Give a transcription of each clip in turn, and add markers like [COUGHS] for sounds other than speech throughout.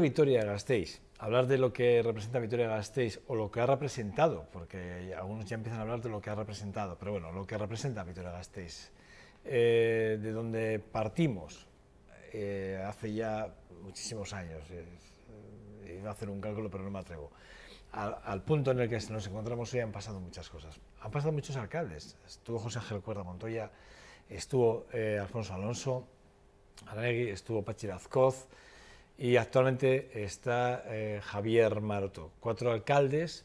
Victoria Vitoria-Gasteiz, hablar de lo que representa Vitoria-Gasteiz o lo que ha representado, porque algunos ya empiezan a hablar de lo que ha representado, pero bueno, lo que representa Vitoria-Gasteiz, eh, de donde partimos eh, hace ya muchísimos años, eh, iba a hacer un cálculo pero no me atrevo, al, punto en el que nos encontramos hoy han pasado muchas cosas. Han pasado muchos alcaldes, estuvo José Ángel Cuerda Montoya, estuvo Alfonso Alonso, estuvo Pachi y actualmente está eh, Javier Maroto. Cuatro alcaldes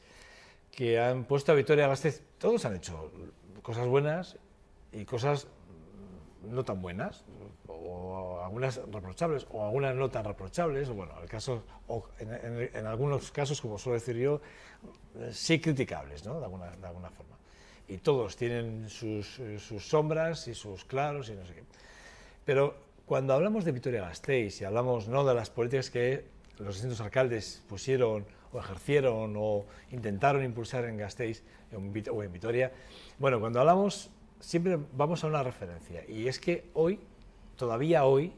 que han puesto a Vitoria Gasteiz, todos han hecho cosas buenas y cosas mm, no tan buenas, o algunas reprochables, o algunas no tan reprochables, bueno, el caso, en, algunos casos, como suelo decir yo, eh, sí criticables, ¿no? De alguna, forma. Y todos tienen eh, sus, sombras y sus claros y no sé qué. Pero cuando hablamos de Vitoria-Gasteiz y hablamos ¿no? de las políticas que los distintos alcaldes pusieron o ejercieron o intentaron impulsar en Gasteiz o en Vitoria, bueno, cuando hablamos siempre vamos a una referencia y es que hoy, todavía hoy,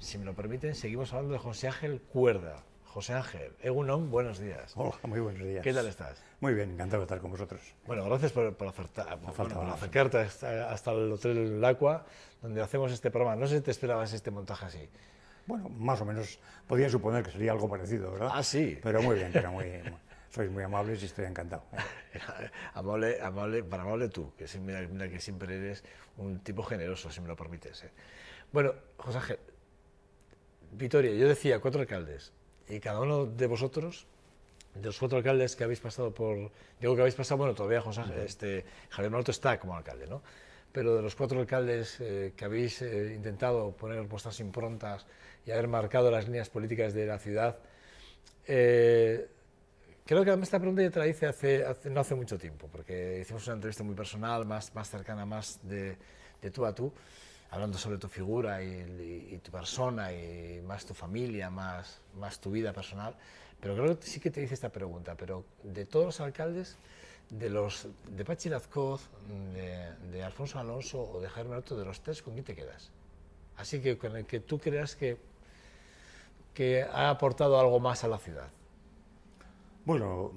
si me lo permiten, seguimos hablando de José Ángel Cuerda, José Ángel, Egunon, buenos días. Hola, muy buenos días. ¿Qué tal estás? Muy bien, encantado de estar con vosotros. Bueno, gracias por, acercarte hasta, el Hotel Lacua, donde hacemos este programa. No sé si te esperabas este montaje así. Bueno, más o menos podía suponer que sería algo parecido, ¿verdad? Ah, sí. Pero muy bien, pero muy, sois muy amables y estoy encantado. [LAUGHS] amable, amable, para amable tú, que siempre eres un tipo generoso, si me lo permites. ¿eh? Bueno, José Ángel, Vitoria, yo decía cuatro alcaldes, y cada uno de vosotros, de los cuatro alcaldes que habéis pasado por, digo que habéis pasado, bueno, todavía José, este, Javier Maloto está como alcalde, ¿no? Pero de los cuatro alcaldes eh, que habéis eh, intentado poner vuestras improntas y haber marcado las líneas políticas de la ciudad, eh, creo que esta pregunta ya te la hice hace, no hace mucho tiempo, porque hicimos una entrevista muy personal, más, más cercana, más de, de tú a tú hablando sobre tu figura y, tu persona y más tu familia, más, más tu vida personal. Pero creo que sí que te hice esta pregunta, pero de todos los alcaldes, de los de Pachi de, Alfonso Alonso o de Jaime Otto, de los tres, ¿con quién te quedas? Así que con el que tú creas que, que ha aportado algo más a la ciudad. Bueno,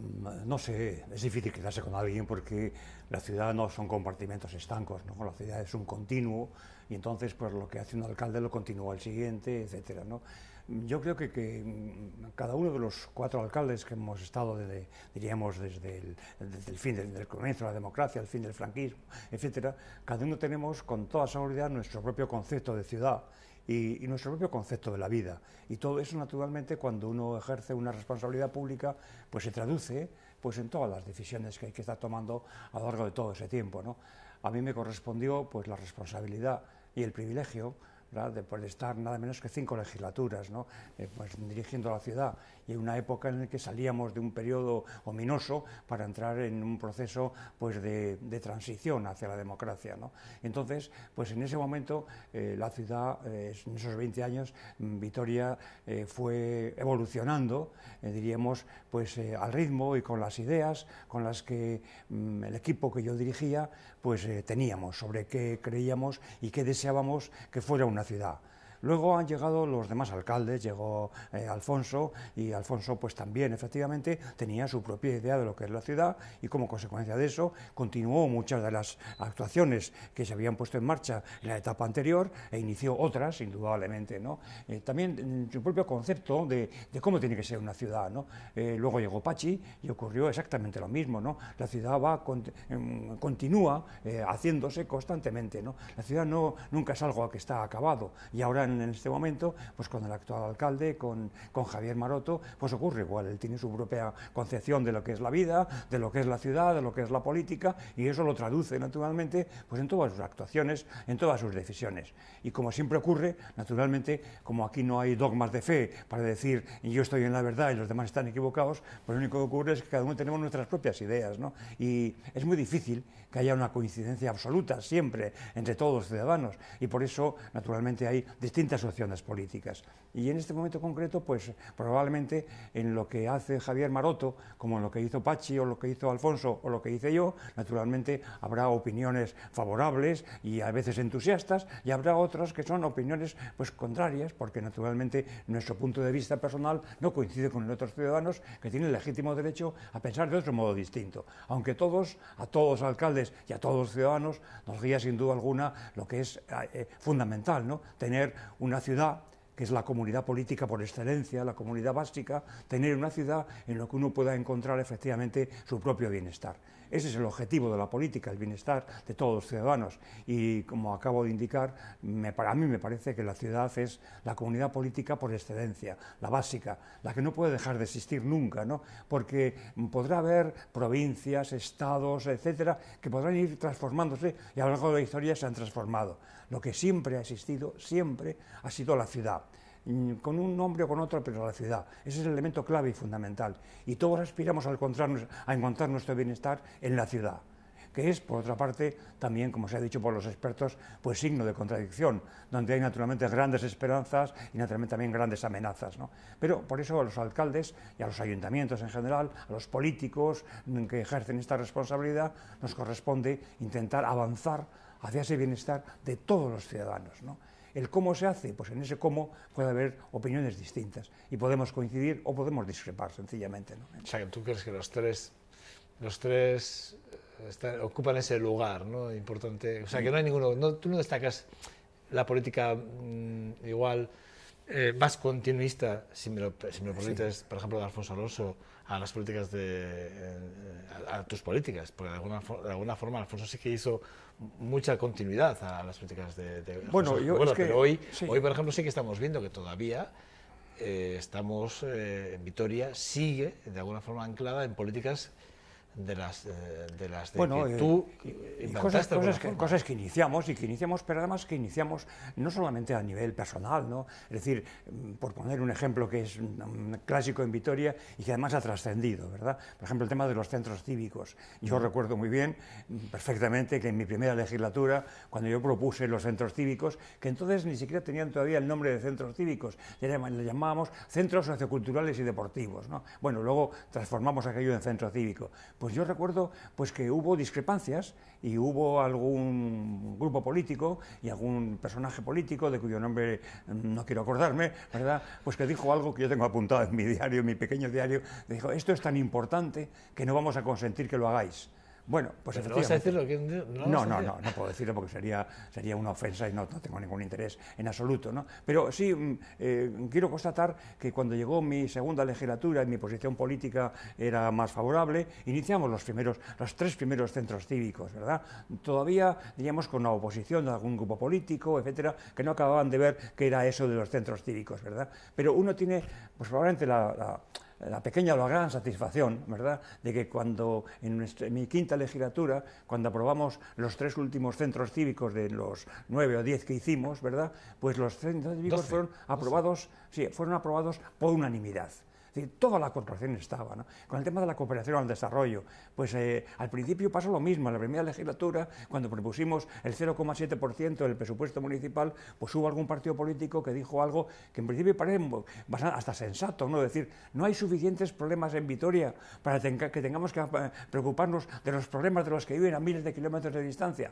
no sé, es difícil quedarse con alguien porque la ciudad no son compartimentos estancos, ¿no? la ciudad es un continuo, y entonces pues lo que hace un alcalde lo continúa el siguiente, etcétera, ¿no? Yo creo que, mm, cada uno de los cuatro alcaldes que hemos estado, desde, diríamos, desde el, desde el fin del, comienzo de la democracia, el fin del franquismo, etcétera, cada uno tenemos con toda seguridad nuestro propio concepto de ciudad y, nuestro propio concepto de la vida. Y todo eso, naturalmente, cuando uno ejerce una responsabilidad pública, pues se traduce pues, en todas las decisiones que hay que estar tomando a lo largo de todo ese tiempo. ¿no? A mí me correspondió pues, la responsabilidad y el privilegio de poder estar nada menos que cinco legislaturas ¿no? Eh, pues, dirigiendo la ciudad y una época en la que salíamos de un periodo ominoso para entrar en un proceso pues, de, transición hacia la democracia. Entonces, pues en ese momento eh, la ciudad, eh, en esos 20 años, mm, Vitoria eh, fue evolucionando, diríamos, pues al ritmo y con las ideas con las que mm, el equipo que yo dirigía pues teníamos sobre qué creíamos y qué deseábamos que fuera una ciudad. Luego han llegado los demás alcaldes, llegó eh, Alfonso y Alfonso pues también efectivamente tenía su propia idea de lo que es la ciudad y como consecuencia de eso continuó muchas de las actuaciones que se habían puesto en marcha en la etapa anterior e inició otras indudablemente. ¿no? Eh, también mm, su propio concepto de, cómo tiene que ser una ciudad. Eh, luego llegó Pachi y ocurrió exactamente lo mismo. ¿no? La ciudad va em, continúa haciéndose constantemente. ¿no? La ciudad no, nunca es algo que está acabado y ahora en este momento, pues con el actual alcalde, con, Javier Maroto, pues ocurre igual, él tiene su propia concepción de lo que es la vida, de lo que es la ciudad, de lo que es la política, y eso lo traduce naturalmente pues en todas sus actuaciones, en todas sus decisiones. Y como siempre ocurre, naturalmente, como aquí no hay dogmas de fe para decir yo estoy en la verdad y los demás están equivocados, pues lo único que ocurre es que cada uno tenemos nuestras propias ideas, ¿no? Y es muy difícil que haya una coincidencia absoluta siempre entre todos los ciudadanos y por eso, naturalmente, hay distintas opciones políticas. Y en este momento concreto, pues probablemente en lo que hace Javier Maroto, como en lo que hizo Pachi o lo que hizo Alfonso o lo que hice yo, naturalmente habrá opiniones favorables y a veces entusiastas y habrá otras que son opiniones pues contrarias porque naturalmente nuestro punto de vista personal no coincide con el de otros ciudadanos que tienen legítimo derecho a pensar de otro modo distinto. Aunque todos, a todos alcaldes y a todos los ciudadanos nos guía sin duda alguna lo que es eh, eh, fundamental, ¿no? tener una ciudad que es la comunidad política por excelencia, la comunidad básica, tener una ciudad en la que uno pueda encontrar efectivamente su propio bienestar. Ese es el objetivo de la política, el bienestar de todos los ciudadanos. Y como acabo de indicar, a para mí me parece que la ciudad es la comunidad política por excelencia, la básica, la que no puede dejar de existir nunca, porque podrá haber provincias, estados, etcétera, que podrán ir transformándose y a lo largo de la historia se han transformado. Lo que siempre ha existido, siempre ha sido la ciudad. Mm, con un nombre o con otro, pero la ciudad. Ese es el elemento clave y fundamental. Y todos aspiramos a encontrar, nuestro bienestar en la ciudad que es, por otra parte, también, como se ha dicho por los expertos, pues signo de contradicción, donde hay naturalmente grandes esperanzas y naturalmente también grandes amenazas. Pero por eso a los alcaldes y a los ayuntamientos en general, a los políticos que ejercen esta responsabilidad, nos corresponde intentar avanzar hacia ese bienestar de todos los ciudadanos. El cómo se hace, pues en ese cómo puede haber opiniones distintas y podemos coincidir o podemos discrepar sencillamente. O sea, que tú crees que los tres, los tres eh, ocupan ese lugar ¿no? importante. O sea, que no hay ninguno, tú no destacas la política mm, igual. Eh, más continuista, si me lo, permites, por ejemplo, de Alfonso Alonso a las políticas de. Eh, a, tus políticas, porque de alguna, de alguna forma Alfonso sí que hizo mucha continuidad a las políticas de, bueno, yo, hoy, hoy, por ejemplo, sí que estamos viendo que todavía eh, estamos eh, Vitoria, sigue de alguna forma anclada en políticas eh, de las de, las bueno, eh, tú cosas, cosas, que, iniciamos y que iniciamos, pero además que iniciamos no solamente a nivel personal, ¿no? Es decir, mm, por poner un ejemplo que es clásico en Vitoria y que además ha trascendido, ¿verdad? Por ejemplo, el tema de los centros cívicos. Yo recuerdo muy bien, mm, perfectamente, que en mi primera legislatura, cuando yo propuse los centros cívicos, que entonces ni siquiera tenían todavía el nombre de centros cívicos, le llamábamos centros socioculturales y deportivos, ¿no? Bueno, luego transformamos aquello en centro cívico pues yo recuerdo pues que hubo discrepancias y hubo algún grupo político y algún personaje político de cuyo nombre mm, no quiero acordarme, ¿verdad? Pues que dijo algo que yo tengo apuntado en mi diario, en mi pequeño diario, dijo, esto es tan importante que no vamos a consentir que lo hagáis. Bueno, pues ¿Pero decirlo? ¿No, no, no, no, no, puedo decirlo porque sería, una ofensa y no, tengo ningún interés en absoluto. ¿no? Pero sí, mm, eh, quiero constatar que cuando llegó mi segunda legislatura y mi posición política era más favorable, iniciamos los, primeros, los tres primeros centros cívicos, ¿verdad? Todavía, diríamos, con la oposición de algún grupo político, etcétera, que no acababan de ver qué era eso de los centros cívicos, ¿verdad? Pero uno tiene, pues probablemente la la pequeña o la gran satisfacción, ¿verdad?, de que cuando en, nuestra, mi quinta legislatura, cuando aprobamos los tres últimos centros cívicos de los nueve o diez que hicimos, ¿verdad?, pues los centros cívicos fueron aprobados, sí, fueron aprobados por unanimidad toda la corporación estaba. Con el tema de la cooperación al desarrollo, pues eh, al principio pasó lo mismo. En la primera legislatura, cuando propusimos el 0,7% del presupuesto municipal, pues hubo algún partido político que dijo algo que en principio parece hasta sensato, ¿no? decir, no hay suficientes problemas en Vitoria para que tengamos que eh, preocuparnos de los problemas de los que viven a miles de kilómetros de distancia.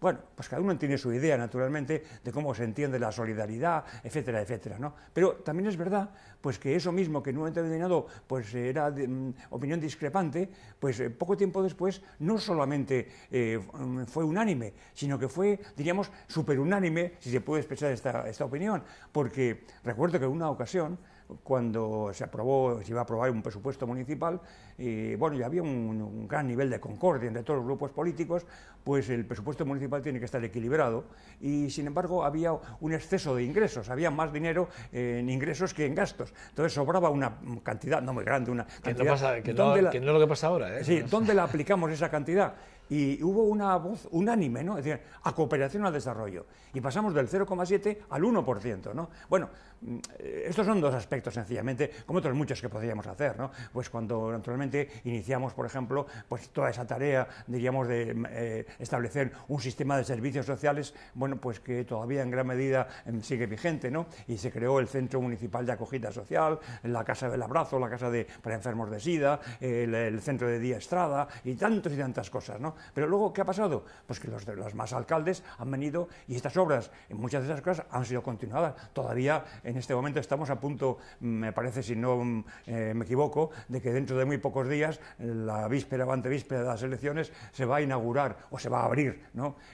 Bueno, pues cada uno tiene su idea, naturalmente, de cómo se entiende la solidaridad, etcétera, etcétera, ¿no? Pero también es verdad, pues que eso mismo que en un momento pues era mm, opinión discrepante, pues eh, poco tiempo después no solamente eh, fue unánime, sino que fue, diríamos, superunánime, si se puede expresar esta, esta opinión, porque recuerdo que en una ocasión cuando se aprobó, se iba a aprobar un presupuesto municipal, y bueno, ya había un, gran nivel de concordia entre todos los grupos políticos, pues el presupuesto municipal tiene que estar equilibrado y sin embargo había un exceso de ingresos, había más dinero en ingresos que en gastos, entonces sobraba una cantidad, no muy grande, una cantidad... Que no, es lo que pasa ahora. ¿eh? Sí, ¿dónde la aplicamos esa cantidad? y hubo una voz unánime, ¿no? Es decir, a cooperación al desarrollo. Y pasamos del 0,7 al 1%, ¿no? Bueno, mm, estos son dos aspectos sencillamente, como otros muchos que podríamos hacer, ¿no? Pues cuando naturalmente iniciamos, por ejemplo, pues toda esa tarea, diríamos, de mm, eh, establecer un sistema de servicios sociales, bueno, pues que todavía en gran medida em, sigue vigente, ¿no? Y se creó el Centro Municipal de Acogida Social, la Casa del Abrazo, la Casa de, para Enfermos de SIDA, el, el Centro de Día Estrada y tantas y tantas cosas, ¿no? Pero luego, ¿qué ha pasado? Pues que los, más alcaldes han venido y estas obras, en eh, muchas de esas cosas, han sido continuadas. Todavía en este momento estamos a punto, me parece, si no mm, eh, me equivoco, de que dentro de muy pocos días, la víspera o antevíspera de las elecciones, se va a inaugurar o se va a abrir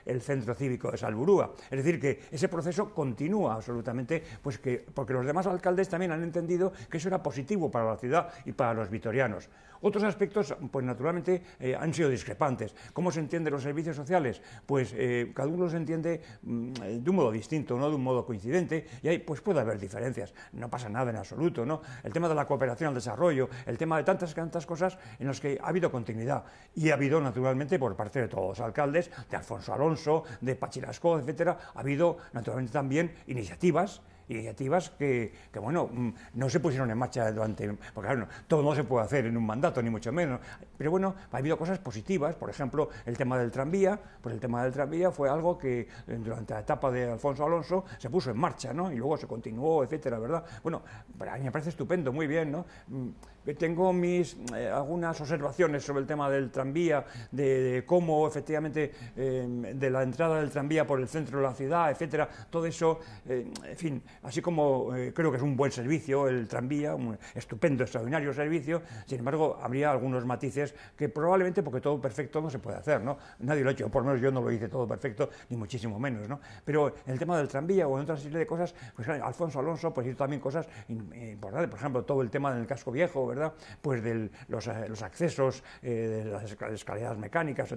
el centro cívico de Salburúa. Es decir, que ese proceso continúa absolutamente, pues porque los demás alcaldes también han entendido que eso era positivo para la ciudad y para los vitorianos. Otros aspectos, pues naturalmente, eh, han sido discrepantes. ¿Cómo se entienden los servicios sociales? Pues eh, cada uno los entiende mm, de un modo distinto, no de un modo coincidente, y ahí pues puede haber diferencias. No pasa nada en absoluto, ¿no? El tema de la cooperación al desarrollo, el tema de tantas, tantas cosas en las que ha habido continuidad. Y ha habido, naturalmente, por parte de todos los alcaldes, de Alfonso Alonso, de Pachirasco, etcétera, ha habido, naturalmente, también iniciativas iniciativas que, que, bueno, mm, no se pusieron en marcha durante, porque claro, todo no se puede hacer en un mandato, ni mucho menos, pero bueno, ha habido cosas positivas, por ejemplo, el tema del tranvía, pues el tema del tranvía fue algo que eh, durante la etapa de Alfonso Alonso se puso en marcha, ¿no? Y luego se continuó, etcétera, ¿verdad? Bueno, a mí me parece estupendo, muy bien, ¿no? Mm, tengo mis, eh, algunas observaciones sobre el tema del tranvía, de, cómo efectivamente em, de la entrada del tranvía por el centro de la ciudad, etcétera, todo eso, eh, en fin, así como eh, creo que es un buen servicio el tranvía, un estupendo, extraordinario servicio, sin embargo, habría algunos matices que probablemente, porque todo perfecto no se puede hacer, ¿no? Nadie lo ha hecho, por lo menos yo no lo hice todo perfecto, ni muchísimo menos, ¿no? Pero el tema del tranvía o en otra serie de cosas, pues Alfonso Alonso pues hizo también cosas importantes, por ejemplo, todo el tema del casco viejo, pues de eh, los, accesos, eh, de las escaleras mecánicas,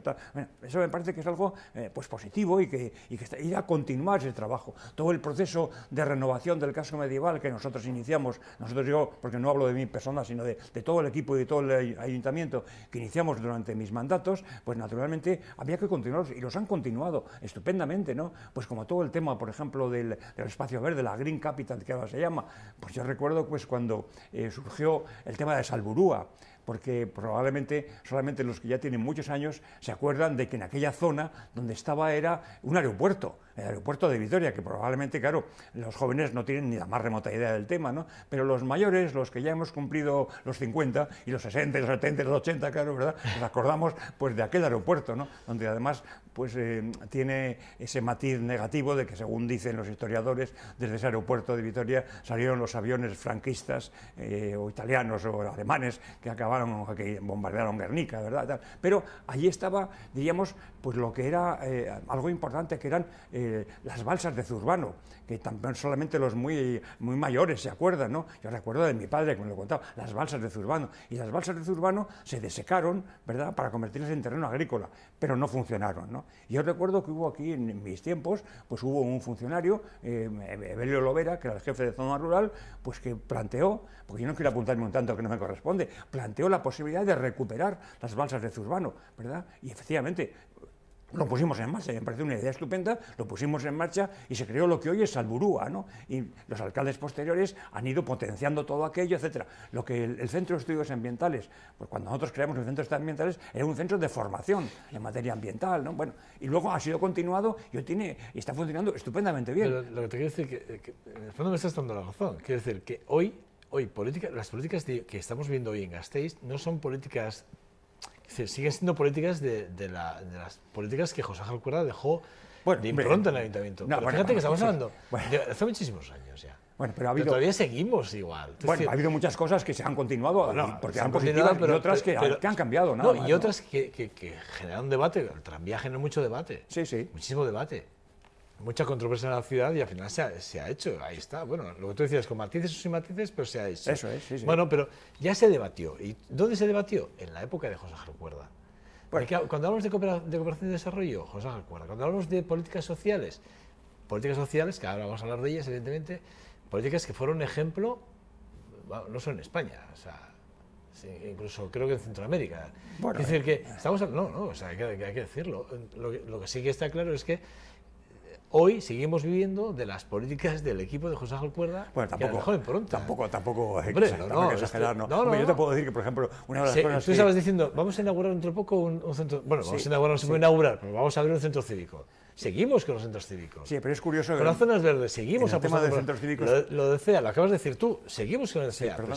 eso me parece que es algo eh, pues positivo y que, y que irá a continuar ese trabajo. Todo el proceso de renovación del casco medieval que nosotros iniciamos, nosotros yo, porque no hablo de mi persona, sino de, todo el equipo y de todo el ayuntamiento que iniciamos durante mis mandatos, pues naturalmente había que continuar, y los han continuado estupendamente, ¿no? Pues como todo el tema, por ejemplo, del, espacio verde, la Green Capital, que ahora se llama, pues yo recuerdo pues cuando surgió el tema de Salburúa, porque probablemente solamente los que ya tienen muchos años se acuerdan de que en aquella zona donde estaba era un aeropuerto el aeropuerto de Vitoria, que probablemente, claro, los jóvenes no tienen ni la más remota idea del tema, ¿no? Pero los mayores, los que ya hemos cumplido los 50 y los 60, los 70, los 80, claro, ¿verdad? Nos acordamos pues de aquel aeropuerto, ¿no? Donde además pues eh, tiene ese matiz negativo de que según dicen los historiadores, desde ese aeropuerto de Vitoria salieron los aviones franquistas eh, o italianos o alemanes que acabaron, que bombardearon Guernica, ¿verdad? Pero allí estaba, diríamos, pues lo que era eh, algo importante que eran eh, las balsas de Zurbano, que también solamente los muy, muy mayores se acuerdan, ¿no? Yo recuerdo de mi padre cuando me lo contaba, las balsas de Zurbano. Y las balsas de Zurbano se desecaron, ¿verdad?, para convertirse en terreno agrícola, pero no funcionaron, ¿no? Yo recuerdo que hubo aquí, en mis tiempos, pues hubo un funcionario, eh, Evelio Lovera, que era el jefe de zona rural, pues que planteó, porque yo no quiero apuntarme un tanto que no me corresponde, planteó la posibilidad de recuperar las balsas de Zurbano, ¿verdad? Y efectivamente, lo pusimos en marcha, me pareció una idea estupenda, lo pusimos en marcha y se creó lo que hoy es Salburúa, ¿no? Y los alcaldes posteriores han ido potenciando todo aquello, etcétera. Lo que el, Centro de Estudios Ambientales, pues cuando nosotros creamos el Centro de Estudios Ambientales, era un centro de formación en materia ambiental, ¿no? Bueno, y luego ha sido continuado y tiene, y está funcionando estupendamente bien. lo que te quiero decir, que, en el fondo me estás dando la razón, quiero decir que hoy hoy política, las políticas que estamos viendo hoy en Gasteiz no son políticas siguen siendo políticas de, las políticas que José Jalcuerda dejó de impronta en el ayuntamiento. No, fíjate que estamos hablando hace muchísimos años ya. Bueno, pero, todavía seguimos igual. bueno, ha habido muchas cosas que se han continuado, porque han positivas, pero, y otras que, han cambiado. Nada y otras que, generan que debate. El tranvía generó mucho debate. Sí, sí. Muchísimo debate mucha controversia en la ciudad y al final se ha, hecho, ahí está. Bueno, lo que tú decías, con matices o sin matices, pero se ha hecho. Eso es, sí, sí. Bueno, pero ya se debatió. ¿Y dónde se debatió? En la época de José Cuerda. Pues- Porque cuando hablamos de, cooperación, de cooperación y desarrollo, José Cuerda. Cuando hablamos de políticas sociales, políticas sociales, que ahora vamos a hablar de ellas, evidentemente, políticas que fueron ejemplo, no solo en España, o sea, incluso creo que en Centroamérica. es decir, eh, que estamos... No, no, o sea, hay que, decirlo. lo que sí que está claro es que Hoy seguimos viviendo de las políticas del equipo de José Ángel Bueno, tampoco. Pronto. Tampoco, tampoco, tampoco exagerar, no, Yo te puedo decir que, por ejemplo, una de las cosas. Tú estabas diciendo, vamos a inaugurar dentro de poco un, centro. Bueno, vamos a inaugurar, no se puede inaugurar, pero vamos a abrir un centro cívico seguimos con los centros cívicos. Sí, pero es curioso. Con las zonas verdes, seguimos apostando. El tema de centros cívicos. Lo, lo, de lo acabas de decir tú, seguimos con el CEA. tema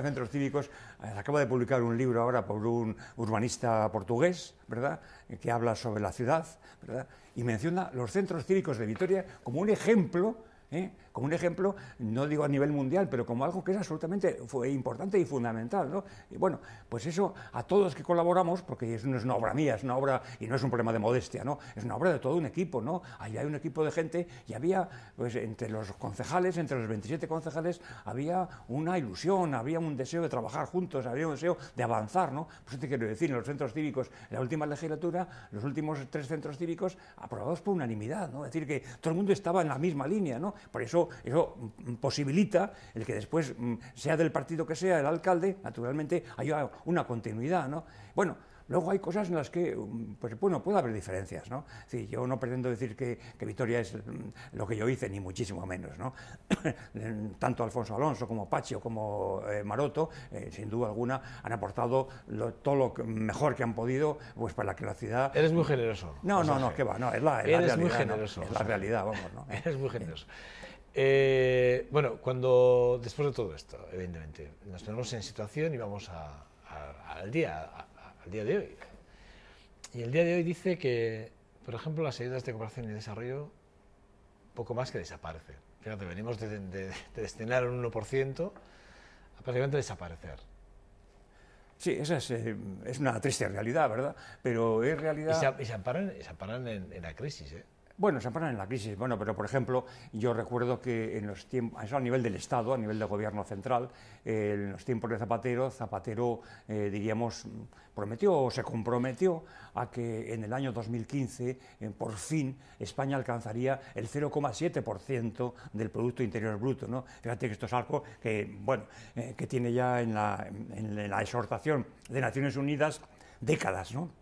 de centros cívicos, eh, acaba de publicar un libro ahora por un urbanista portugués, ¿verdad?, eh, que habla sobre la ciudad, ¿verdad?, y menciona los centros cívicos de Vitoria como un ejemplo ¿eh? como un ejemplo, no digo a nivel mundial, pero como algo que es absolutamente fue importante y fundamental. ¿no? Y bueno, pues eso a todos que colaboramos, porque es, no es una obra mía, es una obra, y no es un problema de modestia, ¿no? es una obra de todo un equipo. ¿no? Ahí hay un equipo de gente y había, pues entre los concejales, entre los 27 concejales, había una ilusión, había un deseo de trabajar juntos, había un deseo de avanzar. ¿no? Pues te quiero decir, en los centros cívicos, en la última legislatura, los últimos tres centros cívicos aprobados por unanimidad. ¿no? Es decir, que todo el mundo estaba en la misma línea. ¿no? Por eso eso, mm, posibilita el que después, mm, sea del partido que sea, el alcalde, naturalmente haya una continuidad. Bueno, Luego hay cosas en las que, mm, pues bueno, puede haber diferencias, ¿no? yo no pretendo decir que, que, Vitoria es lo que yo hice, ni muchísimo menos, ¿no? [COUGHS] Tanto Alfonso Alonso como Pacho como eh, Maroto, eh, sin duda alguna, han aportado todo lo mejor que han podido, pues para que la ciudad... Eres muy generoso. No, no, no, que va, no, es la, realidad. muy generoso. Es la realidad, vamos, ¿no? [LAUGHS] Eres muy generoso. Eh, eh, bueno, cuando después de todo esto, evidentemente, nos ponemos en situación y vamos al día, al día de hoy. Y el día de hoy dice que, por ejemplo, las ayudas de cooperación y desarrollo poco más que desaparecen. Fíjate, venimos de, destinar un 1% a prácticamente desaparecer. Sí, esa eh, es, una triste realidad, ¿verdad? Pero es realidad... Y se, amparan, en, la crisis, ¿eh? Bueno, se paran en la crisis. Bueno, pero por ejemplo, yo recuerdo que en los tiempos, a nivel del Estado, a nivel del gobierno central, eh, en los tiempos de Zapatero, Zapatero, eh, diríamos, prometió o se comprometió a que en el año 2015, eh, por fin, España alcanzaría el 0,7% del Producto Interior Bruto. ¿no? Fíjate que esto es algo que, bueno, que tiene ya en la, en la exhortación de Naciones Unidas décadas, ¿no?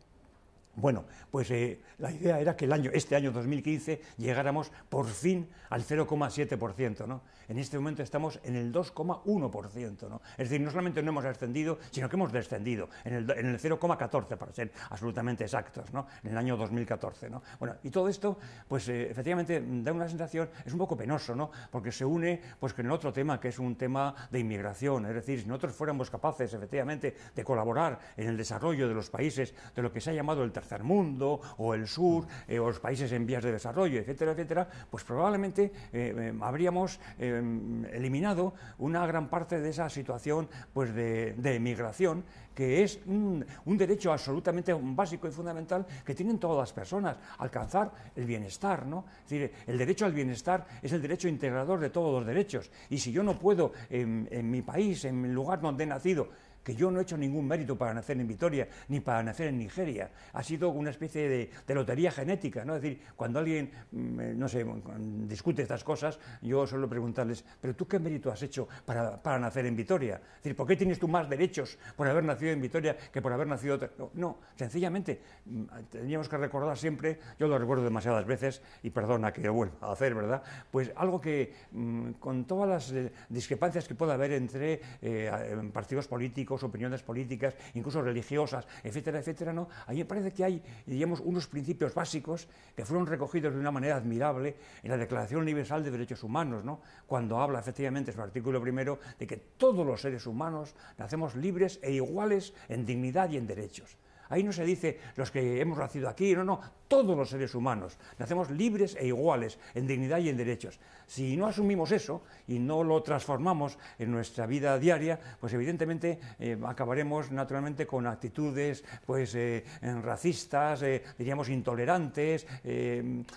Bueno, pues eh, la idea era que el año, este año 2015 llegáramos por fin al 0,7%. ¿no? En este momento estamos en el 2,1%. ¿no? Es decir, no solamente no hemos ascendido, sino que hemos descendido en el, 0,14 para ser absolutamente exactos, ¿no? en el año 2014. Bueno, y todo esto, pues eh, efectivamente da una sensación, es un poco penoso, ¿no? porque se une pues, con el otro tema, que es un tema de inmigración. Es decir, si nosotros fuéramos capaces efectivamente de colaborar en el desarrollo de los países, de lo que se ha llamado el mundo o el sur eh, o los países en vías de desarrollo, etcétera, etcétera, pues probablemente eh, eh, habríamos eliminado una gran parte de esa situación pues, de, de emigración que es un, derecho absolutamente básico y fundamental que tienen todas las personas, alcanzar el bienestar. ¿no? Es decir, el derecho al bienestar es el derecho integrador de todos los derechos. Y si yo no puedo en, en mi país, en el lugar donde he nacido, que yo no he hecho ningún mérito para nacer en Vitoria ni para nacer en Nigeria. Ha sido una especie de, lotería genética, ¿no? decir, cuando alguien, mm, eh, no sé, discute estas cosas, yo suelo preguntarles, ¿pero tú qué mérito has hecho para, nacer en Vitoria? decir, ¿por qué tienes tú más derechos por haber nacido en Vitoria que por haber nacido... Otra? No, sencillamente, mm, teníamos que recordar siempre, yo lo recuerdo demasiadas veces, y perdona que vuelva a hacer, ¿verdad? Pues algo que, mm, con todas las eh, discrepancias que pueda haber entre eh, partidos políticos, opiniones políticas, incluso religiosas, etcétera, etcétera, ¿no? A mí me parece que hay, digamos, unos principios básicos que fueron recogidos de una manera admirable en la Declaración Universal de Derechos Humanos, ¿no? Cuando habla, efectivamente, en su artículo primero, de que todos los seres humanos nacemos libres e iguales en dignidad y en derechos. Ahí no se dice los que hemos nacido aquí, no, no, todos los seres humanos. Nacemos libres e iguales en dignidad y en derechos. Si no asumimos eso y no lo transformamos en nuestra vida diaria, pues evidentemente eh, acabaremos naturalmente con actitudes pues, eh, racistas, eh, diríamos intolerantes,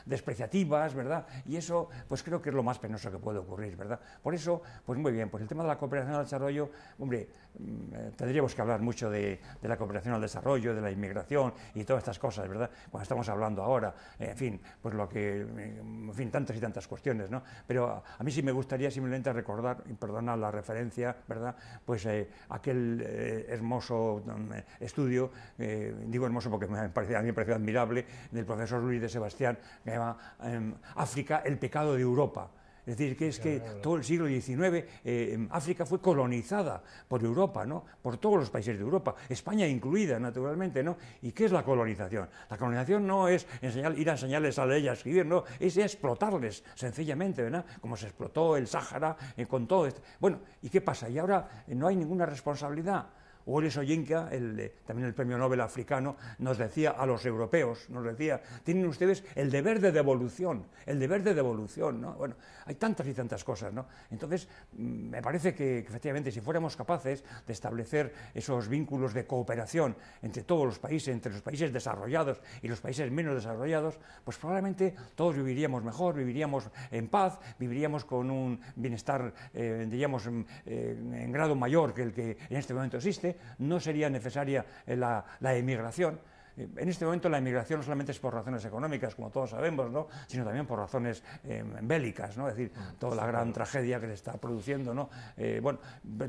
despreciativas, ¿verdad? Y eso pues creo que es lo más penoso que puede ocurrir, ¿verdad? Por eso, pues muy bien, pues el tema de la cooperación al desarrollo, hombre, Mm, eh, tendríamos que hablar mucho de, la cooperación al desarrollo, de la inmigración y todas estas cosas, ¿verdad? Cuando estamos hablando ahora, eh, en fin, pues lo que, mm, en fin, tantas y tantas cuestiones, ¿no? Pero a, mí sí me gustaría simplemente recordar, y perdona la referencia, ¿verdad? Pues eh, aquel hermoso mm, estudio, digo hermoso porque me parece a mí me pareció admirable, del profesor Luis de Sebastián, que llama em, África, el pecado de Europa. Es decir, que es que todo el siglo XIX eh, África fue colonizada por Europa, ¿no? Por todos los países de Europa, España incluida, naturalmente, ¿no? ¿Y qué es la colonización? La colonización no es ir a enseñarles a leer y a escribir, no, es explotarles, sencillamente, ¿verdad? Como se explotó el Sáhara eh, con todo esto. Bueno, ¿y qué pasa? Y ahora eh, no hay ninguna responsabilidad Uori Soyinka, el, también el premio Nobel africano, nos decía a los europeos, nos decía, tienen ustedes el deber de devolución, el deber de devolución, Bueno, hay tantas y tantas cosas, ¿no? Entonces, mm, me parece que, efectivamente, si fuéramos capaces de establecer esos vínculos de cooperación entre todos los países, entre los países desarrollados y los países menos desarrollados, pues probablemente todos viviríamos mejor, viviríamos en paz, viviríamos con un bienestar, eh, diríamos, mm, eh, en grado mayor que el que en este momento existe, no sería necesaria eh, la, emigración, eh, en este momento la emigración no solamente es por razones económicas, como todos sabemos, ¿no? sino también por razones em, bélicas, ¿no? es decir, mm, toda la gran tragedia que se está produciendo. ¿no? Eh, bueno,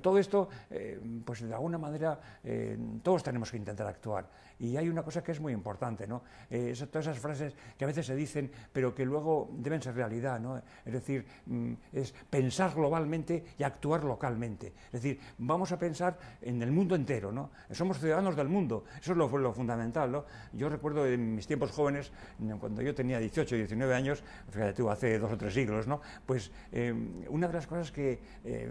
todo esto, pues de alguna manera, todos tenemos que intentar actuar y hay una cosa que es muy importante, ¿no? Eh, todas esas frases que a veces se dicen, pero que luego deben ser realidad, ¿no? Es decir, mm, es pensar globalmente y actuar localmente. Es decir, vamos a pensar en el mundo entero, ¿no? Somos ciudadanos del mundo, eso es lo, fundamental, ¿no? Yo recuerdo en mis tiempos jóvenes, mm, cuando yo tenía 18, 19 años, fíjate hace dos o tres siglos, ¿no? Pues eh, una de las cosas que eh,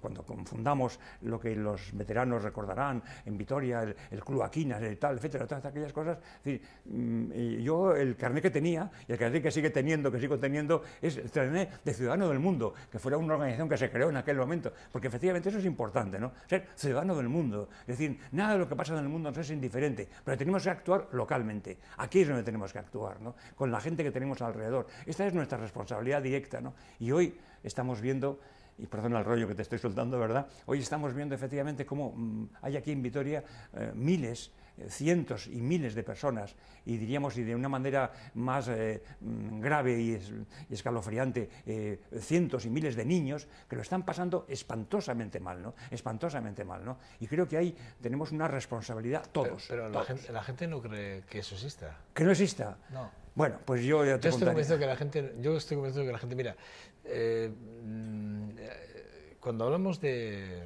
cuando confundamos lo que los veteranos recordarán en Vitoria, el, Club Aquinas, y tal, etcétera, todas aquellas cosas. Es mm, yo el carnet que tenía y el carnet que sigue teniendo, que sigo teniendo, es el carnet de ciudadano del mundo, que fuera una organización que se creó en aquel momento, porque efectivamente eso es importante, ¿no? Ser ciudadano del mundo, es decir, nada de lo que pasa en el mundo nos es indiferente, pero tenemos que actuar localmente. Aquí es donde tenemos que actuar, ¿no? Con la gente que tenemos alrededor. Esta es nuestra responsabilidad directa, ¿no? Y hoy estamos viendo y perdón el rollo que te estoy soltando, ¿verdad? Hoy estamos viendo efectivamente cómo mm, hay aquí en Vitoria eh, miles eh, cientos y miles de personas, y diríamos, y de una manera más eh, mm, grave y, escalofriante, eh, cientos y miles de niños que lo están pasando espantosamente mal, ¿no? Espantosamente mal, ¿no? Y creo que ahí tenemos una responsabilidad todos. Pero, La, gente, no cree que eso exista. Que no exista. No. Bueno, pues yo ya te yo estoy convencido que la gente, yo estoy convencido que la gente, mira, mm, cuando hablamos de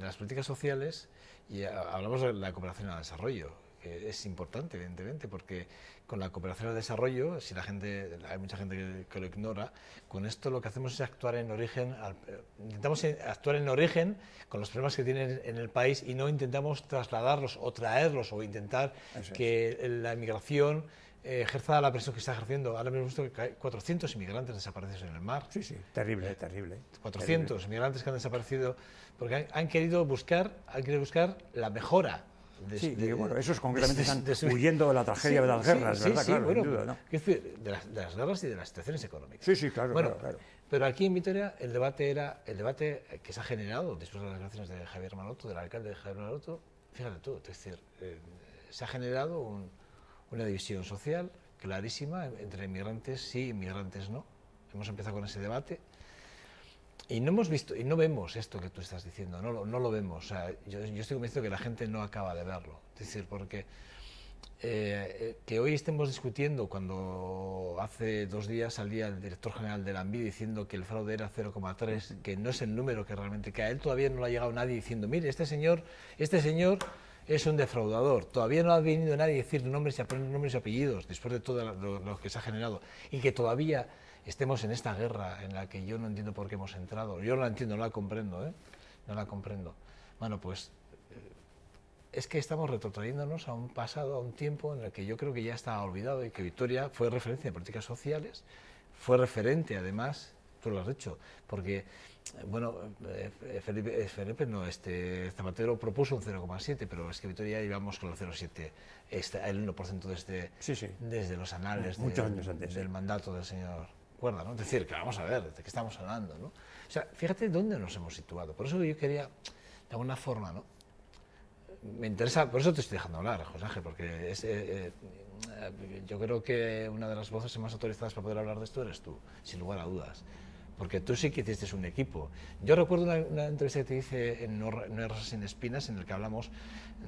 las políticas sociales, y eh, hablamos de la cooperación al desarrollo, que es importante, evidentemente, porque con la cooperación al desarrollo, si la gente, hay mucha gente que, lo ignora, con esto lo que hacemos es actuar en origen, eh, intentamos actuar en origen con los problemas que tienen en el país y no intentamos trasladarlos o traerlos o intentar que la inmigración ejerza la presión que está ejerciendo. Ahora mismo visto que hay 400 inmigrantes desaparecidos en el mar. Sí, sí, terrible, eh, terrible. 400 inmigrantes que han desaparecido porque han, querido buscar, han querido buscar la mejora. De, sí, bueno, bueno, es concretamente huyendo de la tragedia de las guerras, ¿verdad? Sí, claro, bueno, duda, de, las, guerras y de las situaciones económicas. Sí, sí, claro, claro, Pero aquí en Vitoria el debate era el debate que se ha generado después de las declaraciones de Javier Maroto, del alcalde de Javier Maroto. Fíjate tú, es decir, eh, se ha generado un, una división social clarísima entre inmigrantes sí y inmigrantes no. Hemos empezado con ese debate y no hemos visto y no vemos esto que tú estás diciendo, no lo, no lo vemos. yo, estoy convencido que la gente no acaba de verlo. Es decir, porque eh, eh, que hoy estemos discutiendo cuando hace dos días salía el director general de la diciendo que el fraude era 0,3, que no es el número que realmente, cae él todavía no le ha llegado nadie diciendo, mire, este señor, este señor es un defraudador. Todavía no ha venido nadie a decir nombres y, nombres y apellidos después de todo lo, que se ha generado. Y que todavía estemos en esta guerra en la que yo no entiendo por qué hemos entrado. Yo no la entiendo, no la comprendo, ¿eh? No la comprendo. Bueno, pues eh, es que estamos retrotrayéndonos a un pasado, a un tiempo en el que yo creo que ya está olvidado y que Victoria fue referencia de políticas sociales, fue referente además, tú lo has dicho, porque bueno, eh, eh, eh, Felipe, no, este Zapatero este propuso un 0,7, pero es que llevamos con el 0,7, este, el 1% desde, sí, desde los anales Muchos años antes, del mandato del señor Cuerda, ¿no? Es decir, que vamos a ver, de qué estamos hablando, ¿no? O sea, fíjate dónde nos hemos situado, por eso yo quería, de alguna forma, ¿no? Me interesa, por eso te estoy dejando hablar, José Ángel, porque yo creo que una de las voces más autorizadas para poder hablar de esto eres tú, sin lugar a dudas porque tú sí que hiciste un equipo. Yo recuerdo una, entrevista que te hice en No, no sin espinas, en el que hablamos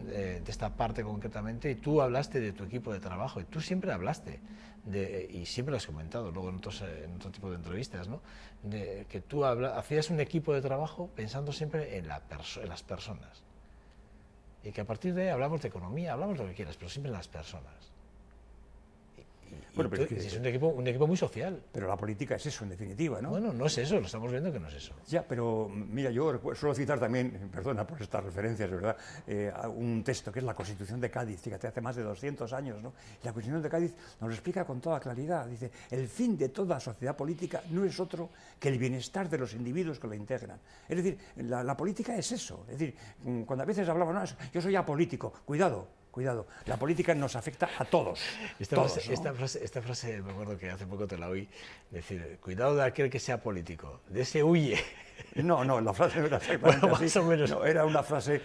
eh, de, esta parte concretamente, y tú hablaste de tu equipo de trabajo, y tú siempre hablaste, de, y siempre lo has comentado luego en, otro tipo de entrevistas, ¿no? de, que tú hacías un equipo de trabajo pensando siempre en, la en las personas. Y que a partir de ahí hablamos de economía, hablamos de lo que quieras, pero siempre en las personas es, un, equipo, muy social. Pero la política es eso, en definitiva, ¿no? Bueno, no es eso, lo estamos viendo que no es eso. Ya, pero mira, yo suelo citar también, perdona por estas referencias, ¿verdad? Eh, un texto que es la Constitución de Cádiz, fíjate, hace más de 200 años, ¿no? la Constitución de Cádiz nos lo explica con toda claridad. Dice, el fin de toda sociedad política no es otro que el bienestar de los individuos que la integran. Es decir, la, política es eso. Es decir, mm, cuando a veces hablamos, no, yo soy apolítico, cuidado, Cuidado, la política nos afecta a todos. Esta, frase, frase, me acuerdo que hace poco te la oí, decir, cuidado de aquel que sea político, de ese huye. No, no, la frase era más O menos. era una frase,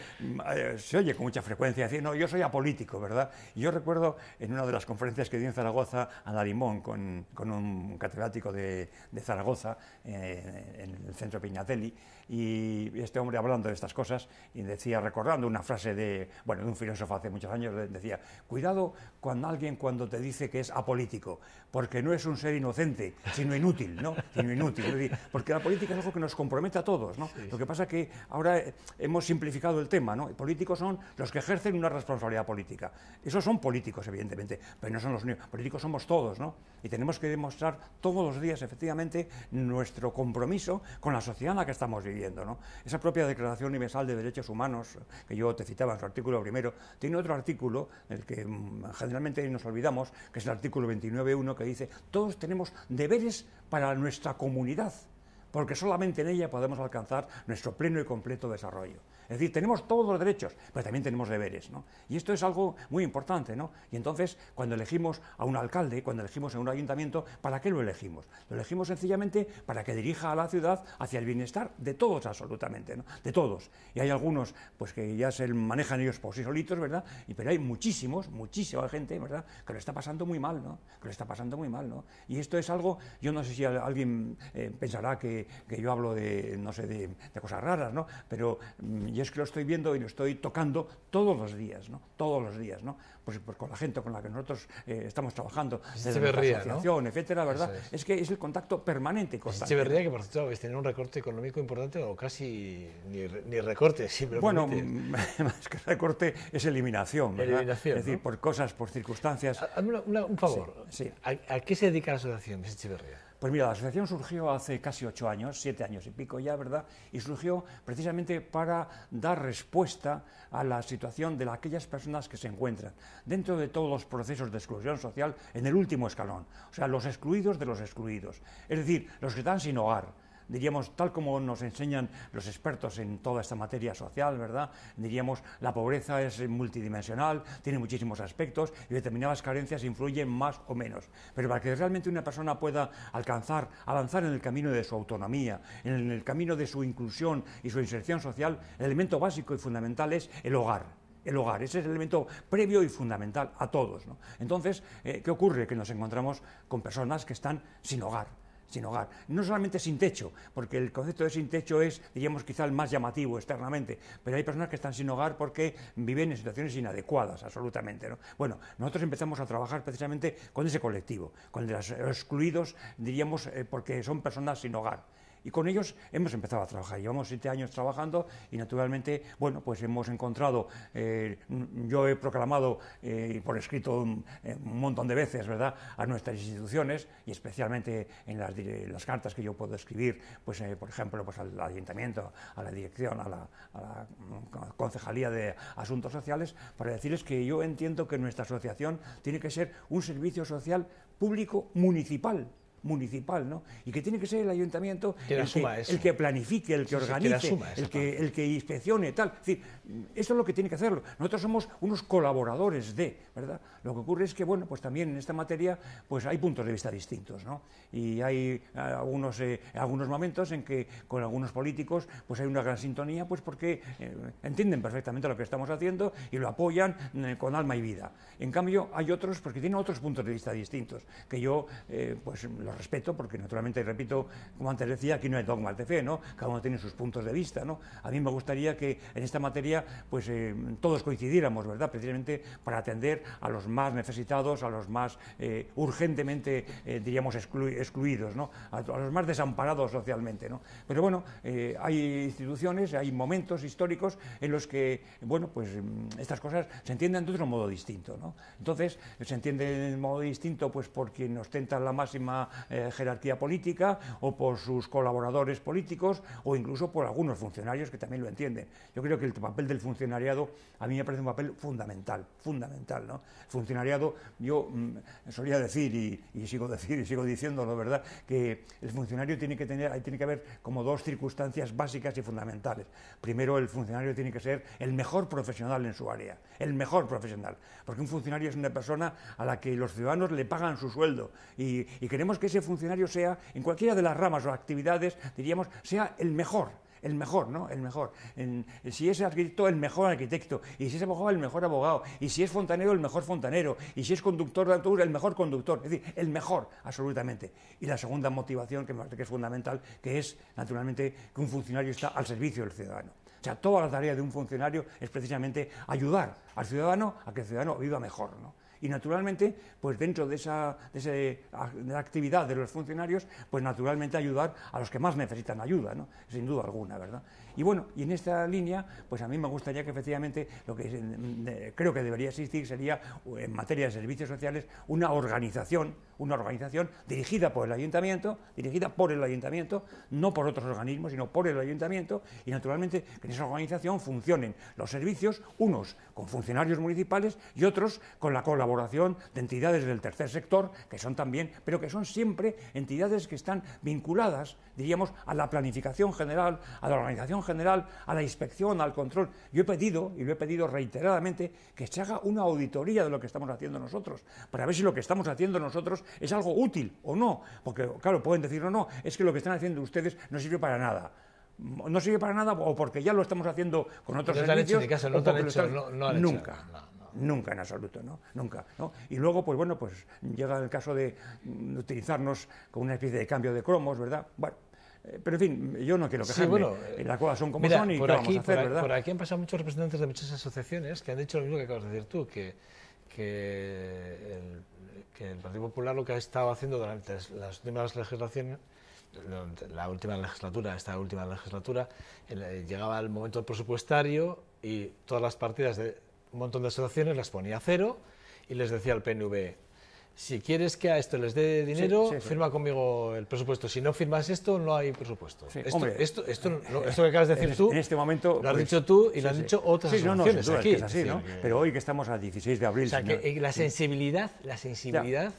eh, se oye con mucha frecuencia, decir, no, yo soy apolítico, ¿verdad? yo recuerdo en una de las conferencias que di en Zaragoza a Darimón con, con un catedrático de, Zaragoza, eh, en el centro Piñatelli, y este hombre hablando de estas cosas, y decía, recordando una frase de, bueno, de un filósofo hace muchos años, decía, cuidado cuando alguien cuando te dice que es apolítico, porque no es un ser inocente, sino inútil, ¿no? Sino inútil, porque la política es algo que nos compromete a todos. Lo que pasa es que ahora eh, hemos simplificado el tema. ¿no? Políticos son los que ejercen una responsabilidad política. Esos son políticos, evidentemente, pero no son los únicos. Políticos somos todos. Y tenemos que demostrar todos los días, efectivamente, nuestro compromiso con la sociedad en la que estamos viviendo. Esa propia Declaración Universal de Derechos Humanos, que yo te citaba en su artículo primero, tiene otro artículo, el que mm, generalmente nos olvidamos, que es el artículo 29.1, que dice, todos tenemos deberes para nuestra comunidad porque solamente en ella podemos alcanzar nuestro pleno y completo desarrollo. Es decir, tenemos todos los derechos, pero también tenemos deberes. ¿no? Y esto es algo muy importante. ¿no? Y entonces, cuando elegimos a un alcalde, cuando elegimos en un ayuntamiento, ¿para qué lo elegimos? Lo elegimos sencillamente para que dirija a la ciudad hacia el bienestar de todos absolutamente, ¿no? de todos. Y hay algunos pues, que ya se manejan ellos por sí solitos, ¿verdad? Y, pero hay muchísimos, muchísima gente, ¿verdad?, que lo está pasando muy mal, ¿no? que lo está pasando muy mal. ¿no? Y esto es algo, yo no sé si alguien eh, pensará que que, yo hablo de, no sé, de, cosas raras, ¿no? Pero mm, yo es que lo estoy viendo y lo estoy tocando todos los días, ¿no? Todos los días, ¿no? Pues, pues con la gente con la que nosotros eh, estamos trabajando, desde la asociación, ¿verdad? Es. que es el contacto permanente y constante. Echeverría, que por cierto a tener un recorte económico importante o casi ni, recorte, simplemente. Bueno, [LAUGHS] más que recorte es eliminación, es decir, por cosas, por circunstancias. un favor. ¿A, qué se dedica la asociación, Echeverría? Pues mira, la asociación surgió hace casi ocho años, siete años y pico ya, ¿verdad? Y surgió precisamente para dar respuesta a la situación de aquellas personas que se encuentran dentro de todos los procesos de exclusión social en el último escalón, o sea, los excluidos de los excluidos, es decir, los que están sin hogar, diríamos, tal como nos enseñan los expertos en toda esta materia social, Diríamos, la pobreza es multidimensional, tiene muchísimos aspectos y determinadas carencias influyen más o menos. Pero para que realmente una persona pueda alcanzar, avanzar en el camino de su autonomía, en el camino de su inclusión y su inserción social, el elemento básico y fundamental es el hogar el hogar. Ese es el elemento previo y fundamental a todos. Entonces, eh, ¿qué ocurre? Que nos encontramos con personas que están sin hogar sin hogar. No solamente sin techo, porque el concepto de sin techo es, diríamos, quizá el más llamativo externamente, pero hay personas que están sin hogar porque viven en situaciones inadecuadas, absolutamente. ¿no? Bueno, nosotros empezamos a trabajar precisamente con ese colectivo, con los excluidos, diríamos, eh, porque son personas sin hogar. Y con ellos hemos empezado a trabajar. Llevamos siete años trabajando y naturalmente, bueno, pues hemos encontrado, eh, yo he proclamado eh, por escrito eh, un, montón de veces, ¿verdad?, a nuestras instituciones y especialmente en las, cartas que yo puedo escribir, pues eh, por ejemplo, pues al ayuntamiento, a la dirección, a la mm, concejalía de asuntos sociales, para decirles que yo entiendo que nuestra asociación tiene que ser un servicio social público municipal municipal, ¿no? Y que tiene que ser el ayuntamiento el, que, planifique, el que organice, el, que, el que inspeccione, tal. Es decir, eso es lo que tiene que hacerlo. Nosotros somos unos colaboradores de, ¿verdad? Lo que ocurre es que, bueno, pues también en esta materia pues hay puntos de vista distintos, ¿no? Y hay eh, algunos, eh, algunos momentos en que con algunos políticos pues hay una gran sintonía, pues porque eh, entienden perfectamente lo que estamos haciendo y lo apoyan con alma y vida. En cambio, hay otros porque que tienen otros puntos de vista distintos, que yo pues los respeto, porque naturalmente, repito, como antes decía, aquí no hay dogmas de fe, ¿no? Cada uno tiene sus puntos de vista, ¿no? A mí me gustaría que en esta materia, pues eh, todos coincidiéramos, ¿verdad? Precisamente para atender a los más necesitados, a los más eh, urgentemente, eh, diríamos, excluidos, A, los más desamparados socialmente, Pero bueno, hay instituciones, hay momentos históricos en los que, bueno, pues mm, estas cosas se entienden de otro modo distinto, ¿no? Entonces, se entiende de modo distinto, pues por quien ostenta la máxima eh, jerarquía política o por sus colaboradores políticos o incluso por algunos funcionarios que también lo entienden. Yo creo que el papel del funcionariado a mí me parece un papel fundamental, fundamental. ¿no? Funcionariado, yo mm, solía decir y, sigo decir y sigo diciéndolo, ¿verdad? Que el funcionario tiene que tener, ahí tiene que haber como dos circunstancias básicas y fundamentales. Primero, el funcionario tiene que ser el mejor profesional en su área, el mejor profesional, porque un funcionario es una persona a la que los ciudadanos le pagan su sueldo y, y queremos que ese funcionario sea, en cualquiera de las ramas o actividades, diríamos, sea el mejor, el mejor, ¿no? El mejor. si es arquitecto, el mejor arquitecto. Y si es abogado, el mejor abogado. Y si es fontanero, el mejor fontanero. Y si es conductor de autobús, el mejor conductor. Es decir, el mejor, absolutamente. Y la segunda motivación, que me parece que es fundamental, que es, naturalmente, que un funcionario está al servicio del ciudadano. O sea, toda la tarea de un funcionario es precisamente ayudar al ciudadano a que el ciudadano viva mejor, ¿no? Y naturalmente, pues dentro de esa, de actividad de los funcionarios, pues naturalmente ayudar a los que más necesitan ayuda, ¿no? sin duda alguna, ¿verdad? Y bueno, y en esta línea, pues a mí me gustaría que efectivamente lo que creo que debería existir sería, en materia de servicios sociales, una organización una organización dirigida por el ayuntamiento, dirigida por el ayuntamiento, no por otros organismos, sino por el ayuntamiento, y naturalmente que en esa organización funcionen los servicios, unos con funcionarios municipales y otros con la colaboración de entidades del tercer sector, que son también, pero que son siempre entidades que están vinculadas, diríamos, a la planificación general, a la organización general, a la inspección, al control. Yo he pedido, y lo he pedido reiteradamente, que se haga una auditoría de lo que estamos haciendo nosotros, para ver si lo que estamos haciendo nosotros es algo útil o no. Porque, claro, pueden decir, no, no, es que lo que están haciendo ustedes no sirve para nada no sirve para nada o porque ya lo estamos haciendo con otros servicios. no, nunca, nunca en absoluto, ¿no? Nunca. Y luego, pues bueno, pues llega el caso de mm, utilizarnos con una especie de cambio de cromos, ¿verdad? Bueno. Eh, pero en fin, yo no quiero que Sí, bueno, eh, las cosas son como son y por aquí, por, ¿verdad? Por aquí han pasado muchos representantes de muchas asociaciones que han dicho lo mismo que acabas de decir tú, que que el, Partido Popular lo que ha estado haciendo durante las últimas legislaciones la última legislatura, esta última legislatura, eh, llegaba el momento presupuestario y todas las partidas de un montón de asociaciones las ponía a cero y les decía al PNV, si quieres que a esto les dé dinero, firma conmigo el presupuesto. Si no firmas esto, no hay presupuesto. Esto, esto, [LAUGHS] esto, que acabas de decir tú, este lo has pues, dicho tú y lo han dicho otras asociaciones no, aquí. Pero hoy que estamos a 16 de abril... O sea, que eh, la sensibilidad, la sensibilidad...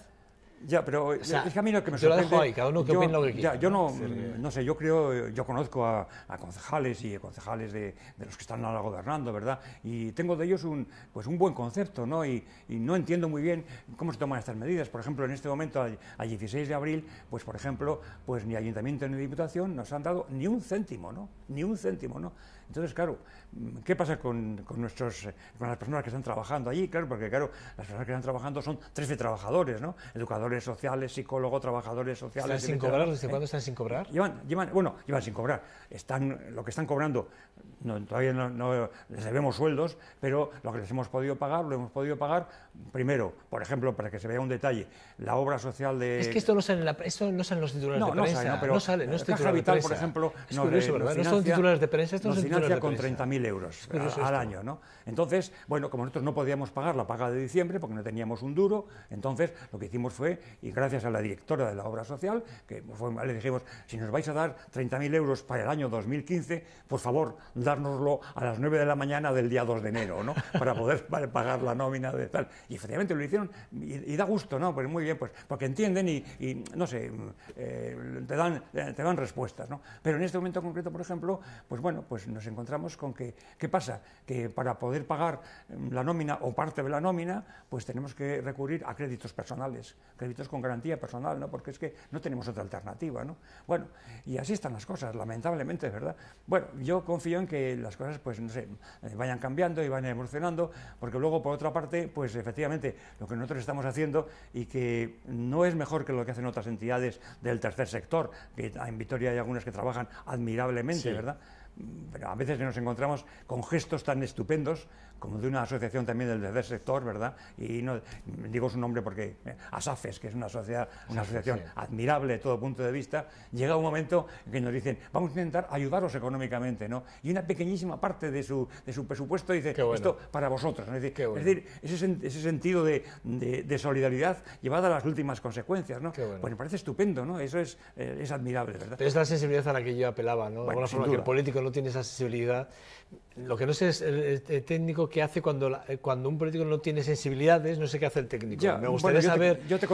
Ya, pero es que que me sorprende... Yo yo no, sé, yo creo, yo conozco a, concejales y concejales de, los que están ahora gobernando, ¿verdad? Y tengo de ellos un, pues un buen concepto, ¿no? Y, no entiendo muy bien cómo se toman estas medidas. Por ejemplo, en este momento, el 16 de abril, pues por ejemplo, pues ni ayuntamiento ni diputación nos han dado ni un céntimo, ¿no? Ni un céntimo, ¿no? Entonces, claro, ¿qué pasa con, nuestros, eh, con las personas que están trabajando allí? Claro, porque claro, las personas que están trabajando son 13 trabajadores, ¿no? Educadores sociales, psicólogos, trabajadores sociales. ¿Están sin cobrar? ¿Desde cuándo están sin cobrar? Llevan, llevan, bueno, llevan sin cobrar. Están, lo que están cobrando, todavía no, les debemos sueldos, pero lo que les hemos podido pagar, lo hemos podido pagar, primero, por ejemplo, para que se vea un detalle, la obra social de... Es que esto no sale en, la, no los titulares de prensa. No, sale, no, pero no sale, no es por ejemplo, no son titulares de prensa, con 30.000 euros eh, al año. ¿no? Entonces, bueno, como nosotros no podíamos pagar la paga de diciembre porque no teníamos un duro, entonces lo que hicimos fue, y gracias a la directora de la obra social, que le dijimos, si nos vais a dar 30.000 euros para el año 2015, por favor, dárnoslo a las 9 de la mañana del día 2 de enero, ¿no? [LAUGHS] para poder pagar la nómina de tal. Y efectivamente lo hicieron y, da gusto, ¿no? Pues muy bien, pues porque entienden y, no sé, mm, eh, te, dan, eh, te dan respuestas, ¿no? Pero en este momento concreto, por ejemplo, pues bueno, pues nos encontramos con que, ¿qué pasa? Que para poder pagar em, la nómina o parte de la nómina, pues tenemos que recurrir a créditos personales, créditos con garantía personal, ¿no? Porque es que no tenemos otra alternativa, ¿no? Bueno, y así están las cosas, lamentablemente, ¿verdad? Bueno, yo confío en que las cosas, pues, no sé, eh, vayan cambiando y vayan evolucionando, porque luego, por otra parte, pues, efectivamente, lo que nosotros estamos haciendo y que no es mejor que lo que hacen otras entidades del tercer sector, que en Vitoria hay algunas que trabajan admirablemente, ¿verdad? pero a veces nos encontramos con gestos tan estupendos como de una asociación también del tercer sector, ¿verdad? Y no digo su nombre porque eh, Asafes, que es una, sociedad, asociación admirable de todo punto de vista, llega un momento en que nos dicen, vamos a intentar ayudaros económicamente, ¿no? Y una pequeñísima parte de su, de su presupuesto dice, esto para vosotros, ¿no? Es decir, es ese, sentido de, de, solidaridad llevada a las últimas consecuencias, ¿no? Bueno. Pues me parece estupendo, ¿no? Eso es, eh, es admirable, ¿verdad? es la sensibilidad a la que yo apelaba, ¿no? De alguna forma, que el político no no tiene esa sensibilidad. Lo que no sé es el, técnico que hace cuando, cuando un político no tiene sensibilidades, no sé qué hace el técnico. me gustaría yo saber. Te, yo te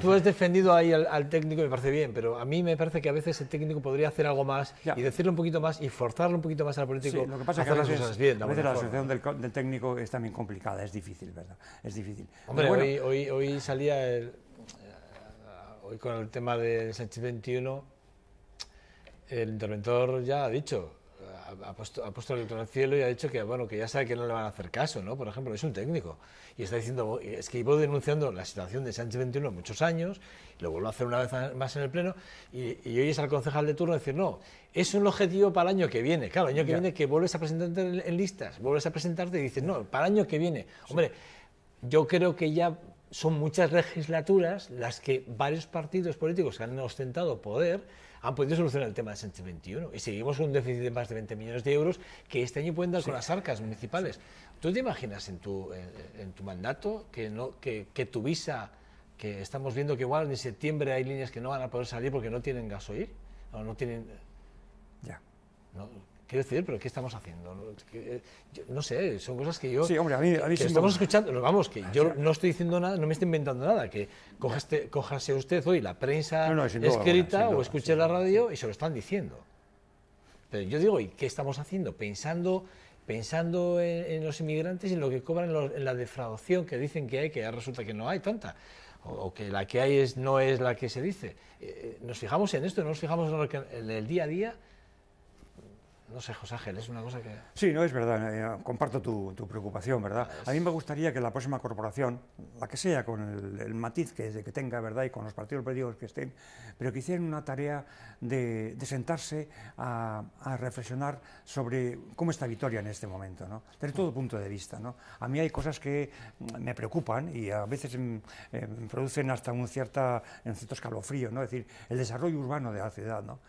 Tú, has defendido ahí al, técnico me parece bien, pero a mí me parece que a veces el técnico podría hacer algo más y decirle un poquito más y forzarlo un poquito más al político. lo que pasa a hacer cosas bien. A veces la asociación del, técnico es también complicada, es difícil, ¿verdad? Es difícil. Hombre, hoy, hoy, salía eh, hoy con el tema del Sánchez 21 el interventor ya ha dicho, ha, puesto, el otro en el cielo y ha dicho que, bueno, que ya sabe que no le van a hacer caso, ¿no? Por ejemplo, es un técnico. Y está diciendo, es que iba denunciando la situación de Sánchez 21 muchos años, lo vuelvo a hacer una vez más en el Pleno, y, y hoy es al concejal de turno decir, no, es un objetivo para el año que viene. Claro, el año que viene que vuelves a presentarte en, listas, vuelves a presentarte y dices, no, para el año que viene. Hombre, yo creo que ya son muchas legislaturas las que varios partidos políticos que han ostentado poder han podido solucionar el tema del 121 y seguimos con un déficit de más de 20 millones de euros que este año pueden dar con las arcas municipales. ¿Tú te imaginas en tu, eh, en, tu mandato que, no, que, tu visa, que estamos viendo que igual en septiembre hay líneas que no van a poder salir porque no tienen gasoil o no tienen... Ya. No, Quiero decir, pero ¿qué estamos haciendo? Eh, no, sé, son cosas que yo... Sí, hombre, a mí, a mí que estamos escuchando, vamos, que yo no estoy diciendo nada, no me estoy inventando nada, que cojase cójase usted hoy la prensa escrita o escuche la radio y se lo están diciendo. Pero yo digo, ¿y qué estamos haciendo? Pensando pensando en, los inmigrantes y en lo que cobran, en la defraudación que dicen que hay, que ya resulta que no hay tanta, o, que la que hay es, no es la que se dice. Eh, eh, nos fijamos en esto, no nos fijamos en, el día a día no sé, José Ángel, es una cosa que... Sí, no, es verdad, eh, comparto tu, preocupación, ¿verdad? A mí me gustaría que la próxima corporación, la que sea, con el, matiz que, que, tenga, ¿verdad? Y con los partidos políticos que estén, pero que hicieran una tarea de, sentarse a, reflexionar sobre cómo está Vitoria en este momento, ¿no? Desde todo punto de vista, ¿no? A mí hay cosas que me preocupan y a veces em, em, producen hasta un, cierta, cierto escalofrío, ¿no? Es decir, el desarrollo urbano de la ciudad, ¿no?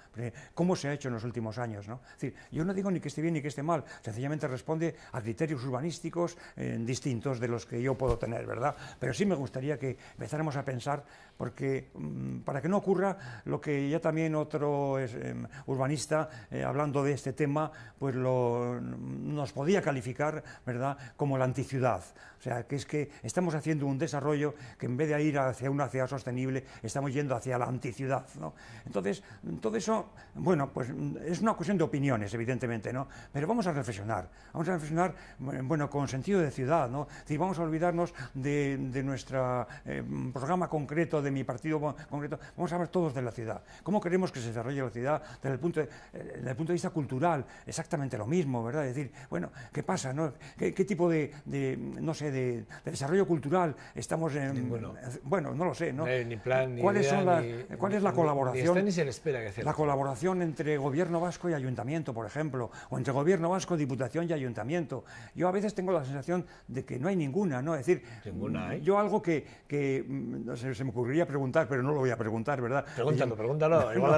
¿Cómo se ha hecho en los últimos años, ¿no? Es decir, yo no digo ni que esté bien ni que esté mal, sencillamente responde a criterios urbanísticos eh, distintos de los que yo puedo tener, ¿verdad? Pero sí me gustaría que empezáramos a pensar, porque mm, para que no ocurra lo que ya también otro em, urbanista, eh, hablando de este tema, pues lo, mm, nos podía calificar, ¿verdad?, como la anticiudad. O sea, que es que estamos haciendo un desarrollo que en vez de ir hacia una ciudad sostenible, estamos yendo hacia la anticiudad, Entonces, todo eso, bueno, pues mm, es una cuestión de opiniones, evidentemente, ¿no? Pero vamos a reflexionar, vamos a reflexionar, eh, bueno, con sentido de ciudad, ¿no? Es decir, vamos a olvidarnos de, de nuestro eh, programa concreto, de mi partido concreto, vamos a ver todos de la ciudad. ¿Cómo queremos que se desarrolle la ciudad desde el punto de, eh, el punto de vista cultural? Exactamente lo mismo, ¿verdad? Es decir, bueno, ¿qué pasa, ¿Qué, tipo de, no sé, de, desarrollo cultural estamos en... Bueno, no lo sé, ¿no? ni plan, ni idea, ¿Cuál es la colaboración? espera La colaboración entre gobierno vasco y ayuntamiento, por ejemplo ejemplo, o entre gobierno vasco, diputación y ayuntamiento. Yo a veces tengo la sensación de que no hay ninguna, ¿no? Es decir, ninguna, yo algo que, que mm, se me ocurriría preguntar, pero no lo voy a preguntar, ¿verdad? Pregúntalo, pregúntalo, [LAUGHS] igual no,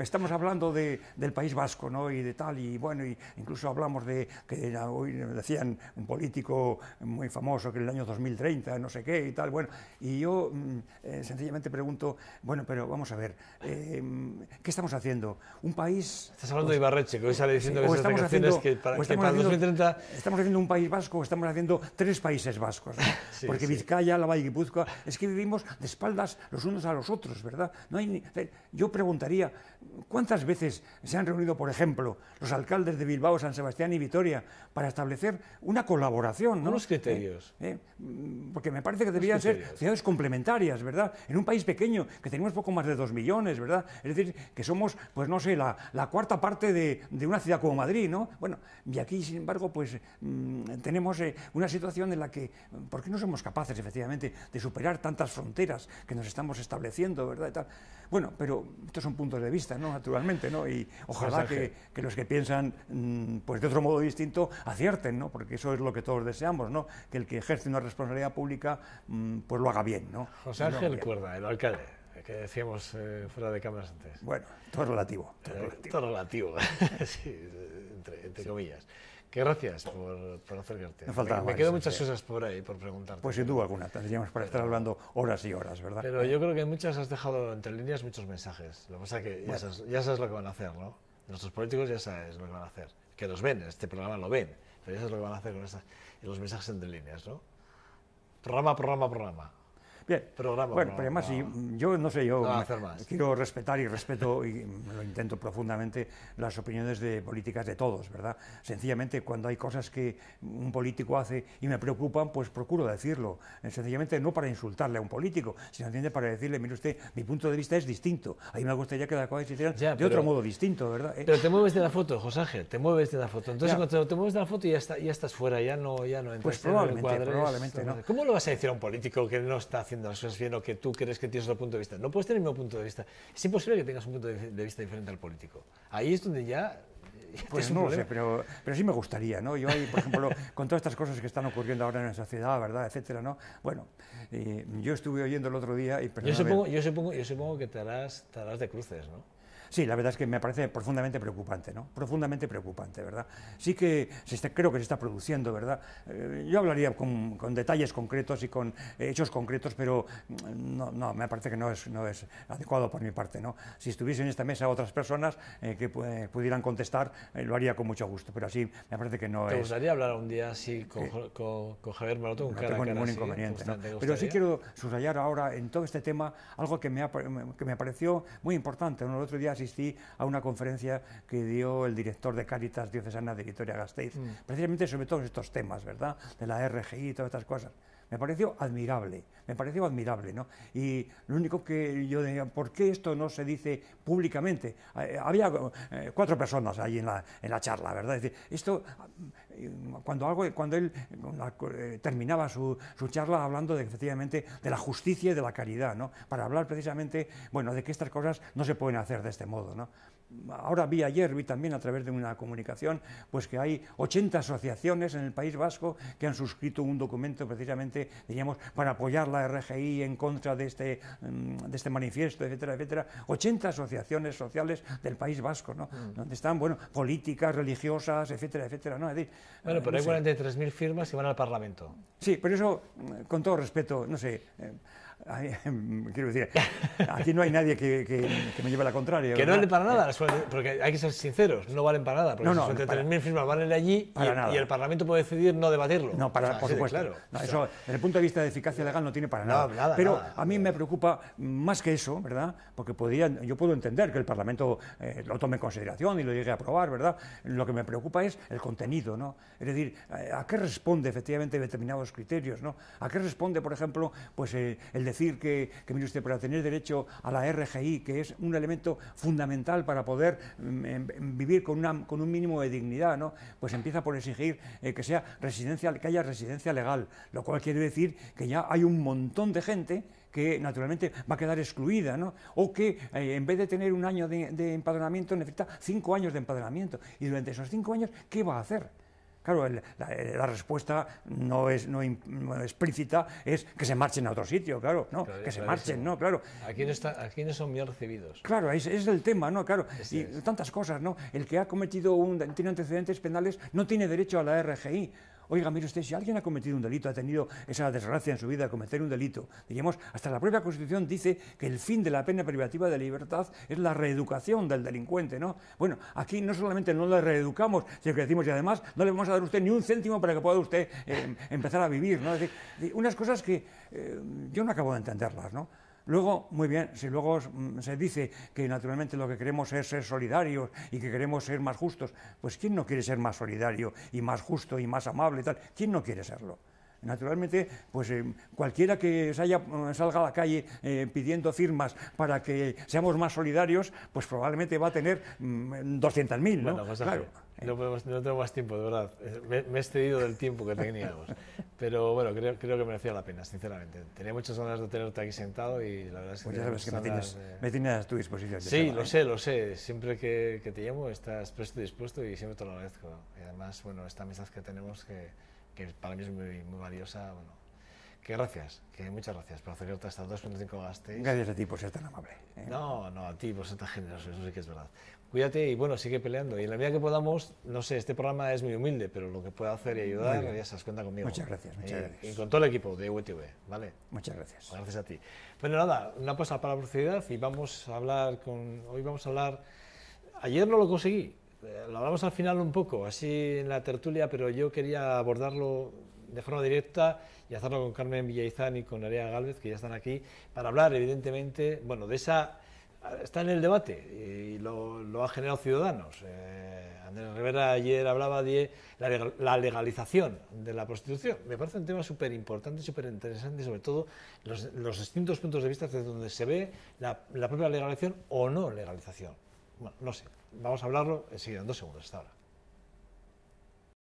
estamos hablando del País Vasco, ¿no? Y de tal, y bueno, y incluso hablamos de que hoy decían un político muy famoso que en el año 2030, no sé qué y tal, bueno, y yo mm, eh, sencillamente pregunto, bueno, pero vamos a ver, eh, mm, ¿qué estamos haciendo? Un país Estás hablando de Ibarreche, que hoy sale diciendo que estamos haciendo, que para, 2030... Estamos haciendo un país vasco, estamos haciendo tres países vascos, [LAUGHS] porque Vizcaya, La Valle y Guipúzcoa, es que vivimos de espaldas los unos a los otros, ¿verdad? No hay yo preguntaría, ¿cuántas veces se han reunido, por ejemplo, los alcaldes de Bilbao, San Sebastián y Vitoria para establecer una colaboración? ¿no? Unos eh, criterios. Eh, mm, porque me parece que deberían ser ciudades complementarias, ¿verdad? En un país pequeño, que tenemos poco más de dos millones, ¿verdad? Es decir, que somos, pues no sé, la, la cuarta parte de, una ciudad como Madrid, ¿no? Bueno, y aquí, sin embargo, pues mm, tenemos eh, una situación en la que, ¿por qué no somos capaces, efectivamente, de superar tantas fronteras que nos estamos estableciendo, verdad? Y tal? Bueno, pero estos son puntos de vista, ¿no? Naturalmente, ¿no? Y ojalá que, los que piensan, mm, pues de otro modo distinto, acierten, ¿no? Porque eso es lo que todos deseamos, ¿no? Que el que ejerce una responsabilidad pública, mm, pues lo haga bien, ¿no? José Ángel Cuerda, el alcalde. Eh, que decíamos eh, fuera de cámaras antes. Bueno, todo relativo. Todo eh, relativo, relativo. [LAUGHS] entre, comillas. Que gracias por, por acercarte. me, quedo quedan muchas cosas por ahí, por preguntarte. Pues si tú alguna, tendríamos para estar hablando horas y horas, ¿verdad? Pero yo creo que muchas has dejado entre líneas muchos mensajes. Lo que pasa es que ya, sabes, lo que van a hacer, ¿no? Nuestros políticos ya sabes lo que van a hacer. Que los ven, este programa lo ven, pero ya sabes lo que van a hacer con los mensajes entre líneas, ¿no? Programa, programa, programa. Bueno, pero además, yo no sé, yo quiero respetar y respeto, y lo intento profundamente, las opiniones de políticas de todos, ¿verdad? Sencillamente, cuando hay cosas que un político hace y me preocupan, pues procuro decirlo. Eh, sencillamente, no para insultarle a un político, sino entiende para decirle, mire usted, mi punto de vista es distinto. A mí me gustaría que la cosa se de otro modo distinto, ¿verdad? Eh, pero te mueves de la foto, José Ángel, te mueves de la foto. Entonces, cuando te mueves de la foto, ya, ya estás fuera, ya no, ya no pues entras. Pues probablemente, probablemente no. ¿Cómo lo vas a decir a un político que no está haciendo? que tú crees que tienes otro punto de vista. No puedes tener mi punto de vista. Es imposible que tengas un punto de vista diferente al político. Ahí es donde ya pues no sé, pero, pero sí me gustaría, ¿no? Yo ahí, por ejemplo, [LAUGHS] con todas estas cosas que están ocurriendo ahora en la sociedad, ¿verdad?, etcétera, ¿no? Bueno, eh, yo estuve oyendo el otro día y... Yo supongo, yo supongo, yo supongo que te harás, te harás de cruces, ¿no? Sí, la verdad es que me parece profundamente preocupante, ¿no? Profundamente preocupante, ¿verdad? Sí que creo que se está produciendo, ¿verdad? Eh, yo hablaría con, detalles concretos y con eh, hechos concretos, pero mm, no, no, me parece que no es, no es adecuado por mi parte, ¿no? Si estuviese en esta mesa otras personas eh, que pudieran contestar, lo haría con mucho gusto, pero así me parece que no es... ¿Te gustaría hablar un día así con, Javier Maroto? Con no cara, tengo ningún inconveniente, ¿no? Pero sí quiero subrayar ahora en todo este tema algo que me, que me pareció muy importante. El otro día asistí a una conferencia que dio el director de Cáritas Diocesana de Vitoria-Gasteiz, mm. precisamente sobre todos estos temas, ¿verdad? De la RGI y todas estas cosas. Me pareció admirable, me pareció admirable, ¿no? Y lo único que yo decía, ¿por qué esto no se dice públicamente? Eh, había eh, cuatro personas ahí en la, en la charla, ¿verdad? Es decir, esto cuando, él eh, terminaba su, charla hablando de, efectivamente de la justicia y de la caridad, ¿no? para hablar precisamente bueno, de que estas cosas no se pueden hacer de este modo. ¿no? ahora vi ayer, vi también a través de una comunicación, pues que hay 80 asociaciones en el País Vasco que han suscrito un documento precisamente, diríamos, para apoyar la RGI en contra de este, mm, de este manifiesto, etcétera, etcétera. 80 asociaciones sociales del País Vasco, ¿no? Mm. Donde están, bueno, políticas, religiosas, etcétera, etcétera, ¿no? bueno, pero hay 43.000 eh, firmas que van al Parlamento. Sí, pero eso, mm, con todo respeto, no sé... Eh, [LAUGHS] quiero decir, aquí no hay nadie que, me lleve la contraria. Que no valen para nada, eh. porque hay que ser sinceros, no valen para nada, porque no, no, si 3.000 firmas valen allí allí y, y, el Parlamento puede decidir no debatirlo. No, para, por supuesto. Claro. eso, desde el punto de vista de eficacia legal no tiene para nada. Pero a mí me preocupa más que eso, ¿verdad? Porque yo puedo entender que el Parlamento eh, lo tome en consideración y lo llegue a aprobar, ¿verdad? Lo que me preocupa es el contenido, ¿no? Es decir, eh, ¿a qué responde efectivamente determinados criterios, ¿no? ¿A qué responde, por ejemplo, pues el de decir que, usted, para tener derecho a la RGI, que es un elemento fundamental para poder mm, em, em, vivir con, un mínimo de dignidad, ¿no? pues empieza por exigir eh, que, sea que haya residencia legal, lo cual quiere decir que ya hay un montón de gente que naturalmente va a quedar excluida, o que eh, en vez de tener un año de empadronamiento necesita cinco años de empadronamiento. Y durante esos cinco años, ¿qué va a hacer? Claro, eh, la, respuesta no es no, explícita, es que se marchen a otro sitio, claro, no, que se marchen, no, claro. A está, son bien recibidos. Claro, es, el tema, ¿no? Claro, y tantas cosas, ¿no? El que ha cometido un, tiene antecedentes penales no tiene derecho a la RGI, oiga, mire usted, si alguien ha cometido un delito, ha tenido esa desgracia en su vida de cometer un delito, digamos, hasta la propia Constitución dice que el fin de la pena privativa de libertad es la reeducación del delincuente, ¿no? Bueno, aquí no solamente no le reeducamos, sino que decimos, y además no le vamos a dar a usted ni un céntimo para que pueda usted em, empezar a vivir, ¿no? Es decir, unas cosas que eh, yo no acabo de entenderlas, ¿no? Luego, muy bien, si luego mm, se dice que naturalmente lo que queremos es ser solidarios y que queremos ser más justos, pues ¿quién no quiere ser más solidario y más justo y más amable y tal? ¿Quién no quiere serlo? Naturalmente, pues eh, cualquiera que eh, salga a la calle eh, pidiendo firmas para que seamos más solidarios, pues probablemente va a tener 200.000, mm, ¿no? claro. No, tengo más tiempo, de verdad. Me, he excedido del tiempo que teníamos. Pero bueno, creo, creo, que merecía la pena, sinceramente. Tenía muchas ganas de tenerte aquí sentado y la verdad es que... me tienes, a tu disposición. Sí, lo sé, lo sé. Siempre que, te llamo estás presto y dispuesto y siempre te lo agradezco. Y además, bueno, esta mesas que tenemos que que para mí es muy, valiosa. Bueno, que gracias, que muchas gracias por acercarte hasta 2.5 gastes. Gracias a ti por ser tan amable. ¿eh? No, no, a ti por ser tan generoso, eso sí que es verdad. Cuídate y bueno, sigue peleando. Y en la medida que podamos, no sé, este programa es muy humilde, pero lo que pueda hacer y ayudar, ya se cuenta conmigo. Muchas gracias, muchas eh, gracias. Y con todo el equipo de UTV, ¿vale? Muchas gracias. Pues gracias a ti. Bueno, nada, una pausa para la publicidad y vamos a hablar con. Hoy vamos a hablar. Ayer no lo conseguí, lo hablamos al final un poco, así en la tertulia, pero yo quería abordarlo de forma directa y hacerlo con Carmen Villaizán y con área Galvez, que ya están aquí, para hablar, evidentemente, bueno, de esa... Está en el debate y lo, lo ha generado Ciudadanos. Eh, Andrés Rivera ayer hablaba de la legalización de la prostitución. Me parece un tema súper importante, súper interesante, sobre todo los, distintos puntos de vista desde donde se ve la propia legalización o no legalización. Bueno, no sé. Vamos a hablarlo enseguida, en dos segundos, hasta ahora.